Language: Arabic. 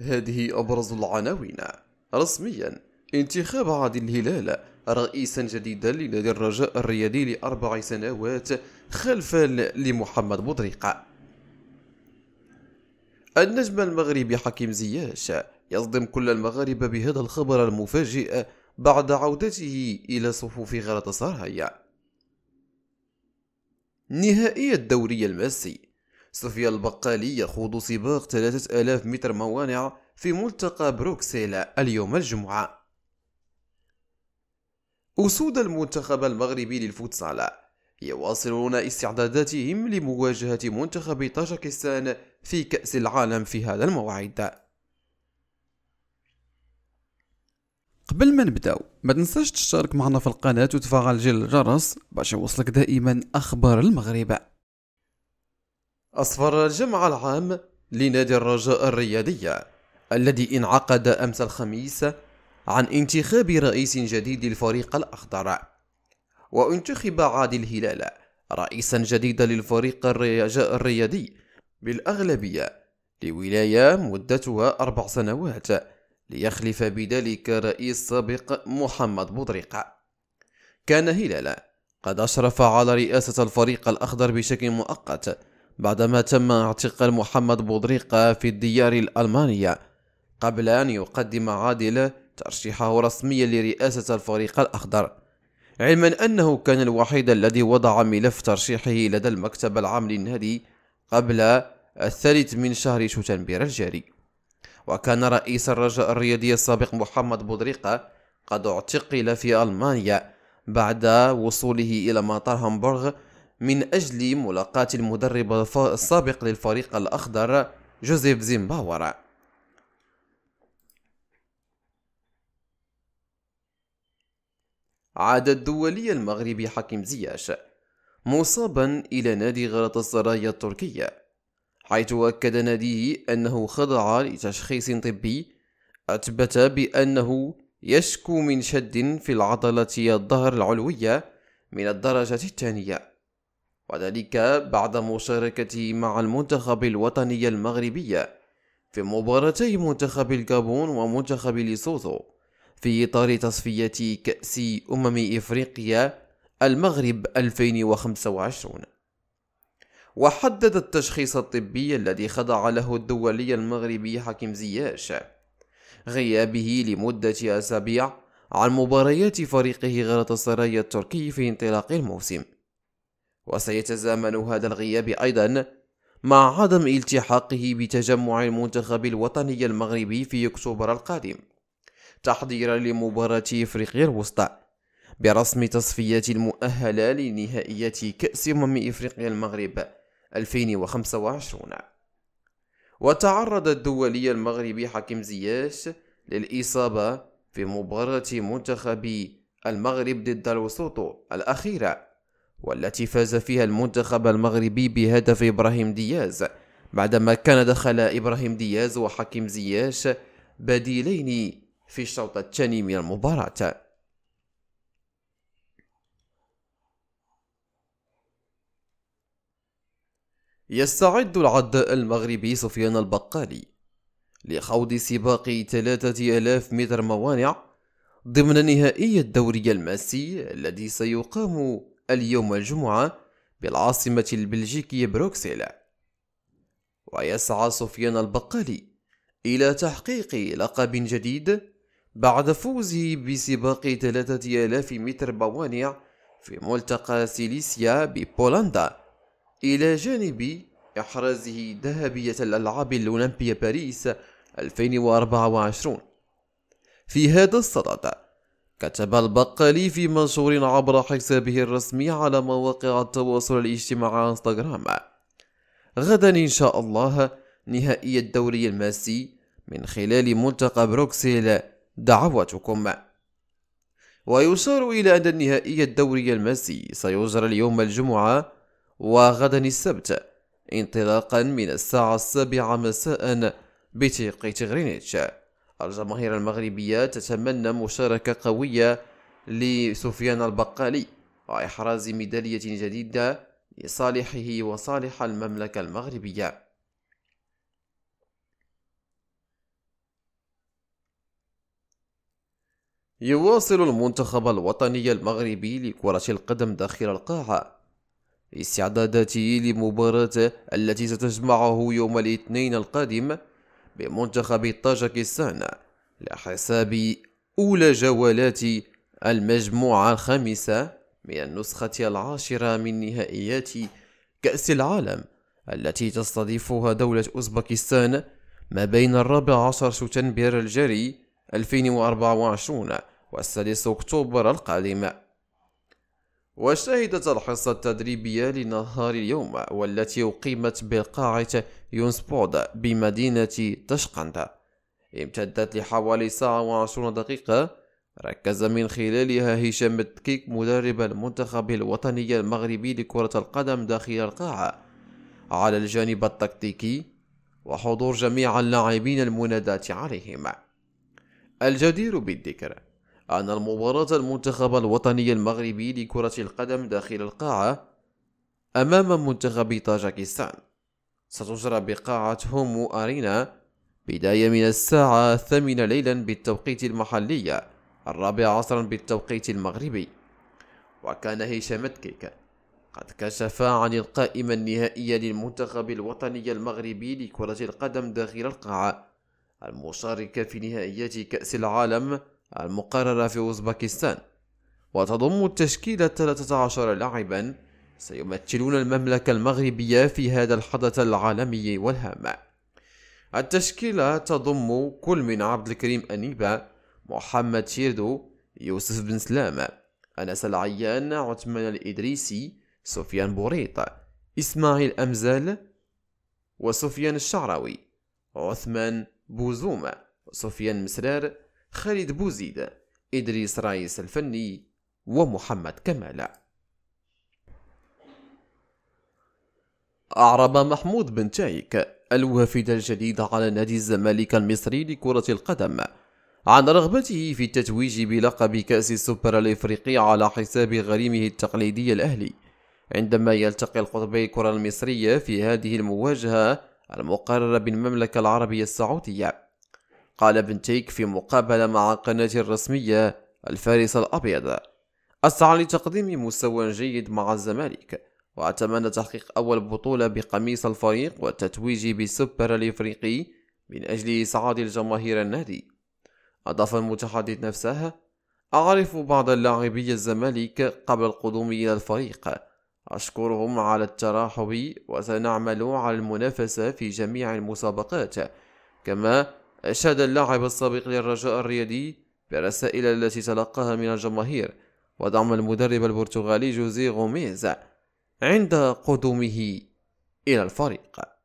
هذه أبرز العناوين رسميا انتخاب عادل الهلال رئيسا جديدا لنادي الرجاء الرياضي لأربع سنوات خلفا لمحمد بطريقة النجم المغربي حكيم زياش يصدم كل المغاربة بهذا الخبر المفاجئ بعد عودته إلى صفوف غلطة سرايا نهائي الدوري الماسي سفيان البقالي يخوض سباق 3000 متر موانع في ملتقى بروكسيل اليوم الجمعة أسود المنتخب المغربي للفوتسال يواصلون استعداداتهم لمواجهة منتخب طاجكستان في كأس العالم في هذا الموعد قبل ما نبداو ما تنساش تشترك معنا في القناة وتفعل جل الجرس باش يوصلك دائما أخبار المغرب أصفر الجمع العام لنادي الرجاء الرياضية الذي انعقد أمس الخميس عن انتخاب رئيس جديد للفريق الأخضر وانتخب عادل هلال رئيسا جديدا للفريق الرجاء الرياضي بالأغلبية لولاية مدتها أربع سنوات ليخلف بذلك رئيس سابق محمد بودريقة كان هلال قد أشرف على رئاسة الفريق الأخضر بشكل مؤقت بعدما تم اعتقال محمد بودريقة في الديار الألمانية قبل أن يقدم عادل ترشيحه رسميا لرئاسة الفريق الأخضر علما أنه كان الوحيد الذي وضع ملف ترشيحه لدى المكتب العام للنادي قبل الثالث من شهر شتنبر الجاري وكان رئيس الرجاء الرياضي السابق محمد بودريقة قد اعتقل في ألمانيا بعد وصوله إلى مطار هامبورغ من أجل ملاقاة المدرب السابق للفريق الأخضر جوزيف زيمباور عاد الدولي المغربي حكيم زياش مصابا إلى نادي السرايا التركية حيث أكد ناديه أنه خضع لتشخيص طبي أثبت بأنه يشكو من شد في العضلة الظهر العلوية من الدرجة الثانية وذلك بعد مشاركته مع المنتخب الوطني المغربي في مباراتي منتخب الكابون ومنتخب ليسوتو في إطار تصفية كأس أمم إفريقيا المغرب 2025 وحدد التشخيص الطبي الذي خضع له الدولي المغربي حكيم زياش غيابه لمدة أسابيع عن مباريات فريقه غلطة السراي التركي في انطلاق الموسم وسيتزامن هذا الغياب أيضا مع عدم التحاقه بتجمع المنتخب الوطني المغربي في أكتوبر القادم تحضيرا لمباراة إفريقيا الوسطى برسم تصفية المؤهلة لنهائيات كأس أمم إفريقيا المغرب 2025 وتعرض الدولي المغربي حكيم زياش للإصابة في مباراة منتخب المغرب ضد لوسوطو الأخيرة والتي فاز فيها المنتخب المغربي بهدف إبراهيم دياز بعدما كان دخل إبراهيم دياز وحكيم زياش بديلين في الشوط الثاني من المباراة يستعد العداء المغربي سفيان البقالي لخوض سباق 3000 متر موانع ضمن نهائي الدوري الماسي الذي سيقام اليوم الجمعة بالعاصمة البلجيكية بروكسل ويسعى سفيان البقالي إلى تحقيق لقب جديد بعد فوزه بسباق 3000 متر بوانع في ملتقى سيليسيا ببولندا إلى جانب إحرازه ذهبية الألعاب الأولمبية باريس 2024 في هذا الصدد كتب البقالي في منشور عبر حسابه الرسمي على مواقع التواصل الاجتماعي انستغرام غدا إن شاء الله نهائي الدوري الماسي من خلال ملتقى بروكسل دعوتكم ويشار إلى أن النهائي الدوري الماسي سيجرى اليوم الجمعة وغدا السبت انطلاقا من الساعة السابعة مساء بتوقيت غرينتش الجماهير المغربية تتمنى مشاركة قوية لسفيان البقالي وإحراز ميدالية جديدة لصالحه وصالح المملكة المغربية يواصل المنتخب الوطني المغربي لكرة القدم داخل القاعة استعداداته لمباراة التي ستجمعه يوم الاثنين القادم بمنتخب طاجكستان لحساب أولى جولات المجموعة الخامسة من النسخة العاشرة من نهائيات كأس العالم التي تستضيفها دولة أوزبكستان ما بين الرابع عشر سبتمبر الجاري 2024 والسادس أكتوبر القادم وشهدت الحصة التدريبية لنهار اليوم والتي أقيمت بقاعة يونسبود بمدينة تشقند امتدت لحوالي ساعة وعشرون دقيقة ركز من خلالها هشام التكيك مدرب المنتخب الوطني المغربي لكرة القدم داخل القاعة على الجانب التكتيكي وحضور جميع اللاعبين المناداة عليهم الجدير بالذكر أن المباراة المنتخب الوطني المغربي لكرة القدم داخل القاعة أمام منتخب طاجكستان ستجرى بقاعة هومو أرينا بداية من الساعة الثامنة ليلا بالتوقيت المحلي الرابع عصرا بالتوقيت المغربي وكان هشام تكيك قد كشف عن القائمة النهائية للمنتخب الوطني المغربي لكرة القدم داخل القاعة المشاركة في نهائيات كأس العالم المقررة في أوزبكستان وتضم التشكيلة 13 لاعبا سيمثلون المملكة المغربية في هذا الحدث العالمي والهام التشكيلة تضم كل من عبد الكريم أنيبة محمد شيردو يوسف بن سلامة أنس العيان عثمان الإدريسي سفيان بوريط إسماعيل أمزال وسفيان الشعراوي عثمان بوزومة وسفيان مسرار خالد بوزيد إدريس رايس الفني ومحمد كمال أعرب محمود بن تايك الوافد الجديد على نادي الزمالك المصري لكرة القدم عن رغبته في التتويج بلقب كأس السوبر الإفريقي على حساب غريمه التقليدي الأهلي عندما يلتقي القطبي الكرة المصرية في هذه المواجهة المقررة بالمملكة العربية السعودية قال بنتيك في مقابلة مع قناة الرسمية الفارس الأبيض أسعى لتقديم مستوى جيد مع الزمالك وأتمنى تحقيق أول بطولة بقميص الفريق والتتويج بالسوبر الإفريقي من أجل إسعاد الجماهير النادي أضاف المتحدث نفسه أعرف بعض اللاعبي الزمالك قبل القدوم إلى الفريق أشكرهم على الترحب وسنعمل على المنافسة في جميع المسابقات كما أشاد اللاعب السابق للرجاء الرياضي بالرسائل التي تلقاها من الجماهير ودعم المدرب البرتغالي جوزي غوميز عند قدومه إلى الفريق